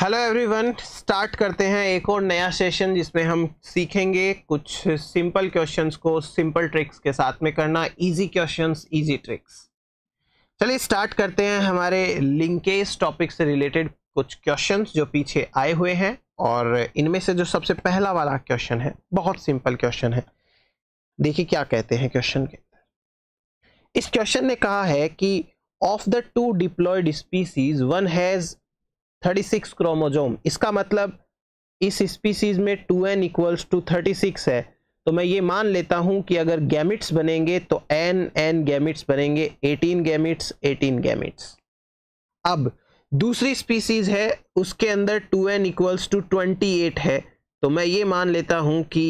Hello everyone start करते हैं एक और नया सेशन जिसमें हम सीखेंगे कुछ सिंपल क्वेश्चंस को सिंपल ट्रिक्स के साथ में करना इजी क्वेश्चंस इजी ट्रिक्स चलिए स्टार्ट करते हैं हमारे लिंकेज टॉपिक से रिलेटेड कुछ क्वेश्चंस जो पीछे आए हुए हैं और इनमें से जो सबसे पहला वाला क्वेश्चन है बहुत सिंपल क्वेश्चन है देखिए क्या कहते हैं क्वेश्चन के इस क्वेश्चन ने कहा है कि of the two diploid species one has thirty six chromosome इसका मतलब इस स्पीसीज में two N equals to thirty six है तो मैं ये मान लेता हूँ कि अगर गैमिट्स बनेंगे तो एन एन गैमिट्स बनेंगे एटीन गैमिट्स एटीन गैमिट्स अब दूसरी स्पीसीज है उसके अंदर two N equals to twenty eight है तो मैं ये मान लेता हूँ कि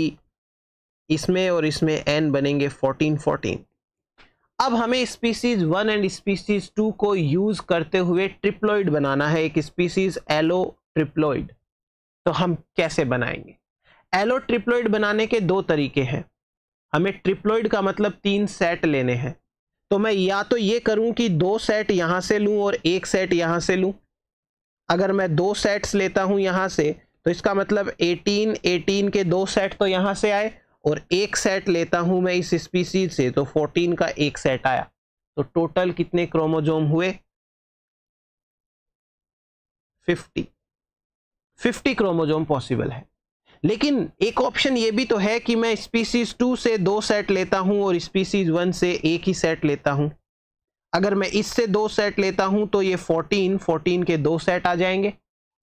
इसमें और इसमें एन बनेंगे फोर्टीन फोर्टीन अब हमें species one and species two को यूज करते हुए ट्रिप्लॉइड बनाना है एक स्पीसीज एलो ट्रिप्लॉइड तो हम कैसे बनाएंगे एलो ट्रिप्लॉइड बनाने के दो तरीके हैं हमें ट्रिप्लॉइड का मतलब तीन सेट लेने हैं तो मैं या तो ये करूं कि दो सेट यहां से लूं और एक सेट यहां से लूं अगर मैं दो सेट्स लेता हूं यहां से तो इसका मतलब 18 18 के दो सेट तो यहां से आए और एक सेट लेता हूं मैं इस स्पीसीज से तो 14 का एक सेट आया तो टोटल कितने क्रोमोजोम हुए 50 50 क्रोमोजोम पॉसिबल है लेकिन एक ऑप्शन ये भी तो है कि मैं स्पीसीज टू से दो सेट लेता हूं और स्पीसीज वन से एक ही सेट लेता हूं अगर मैं इससे दो सेट लेता हूं तो ये 14 14 के दो सेट आ जाएंगे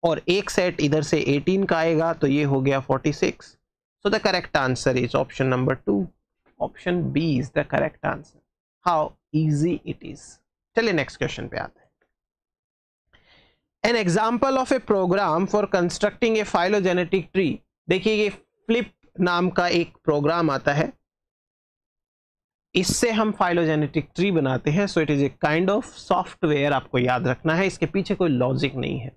और एक सेट इधर से 18 का आएगा तो ये हो गया 46 So the correct answer is option number 2. Option B is the correct answer. How easy it is. चलिए next question पे आते हैं an example of a program for constructing a phylogenetic tree देखिए ये flip नाम का एक program आता है इससे हम फाइलोजेनेटिक ट्री बनाते हैं so it is a kind of software आपको याद रखना है इसके पीछे कोई लॉजिक नहीं है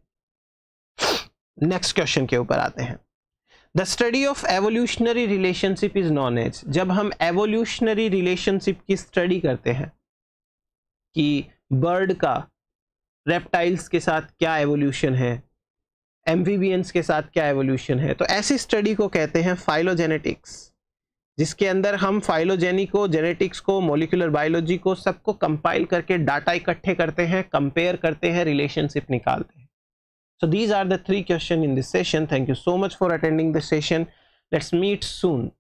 नेक्स्ट क्वेश्चन के ऊपर आते हैं the study of evolutionary relationship is known as जब हम एवोल्यूशनरी रिलेशनशिप की स्टडी करते हैं कि बर्ड का रेप्टाइल्स के साथ क्या एवोल्यूशन है एम्फीबियंस के साथ क्या एवोल्यूशन है तो ऐसी स्टडी को कहते हैं फाइलोजेनेटिक्स जिसके अंदर हम फाइलोजेनी को जेनेटिक्स को मोलिकुलर बायोलॉजी को सबको कंपाइल करके डाटा इकट्ठे करते हैं कंपेयर करते हैं रिलेशनशिप निकालते हैं So these are the three questions in this session. Thank you so much for attending the session. Let's meet soon.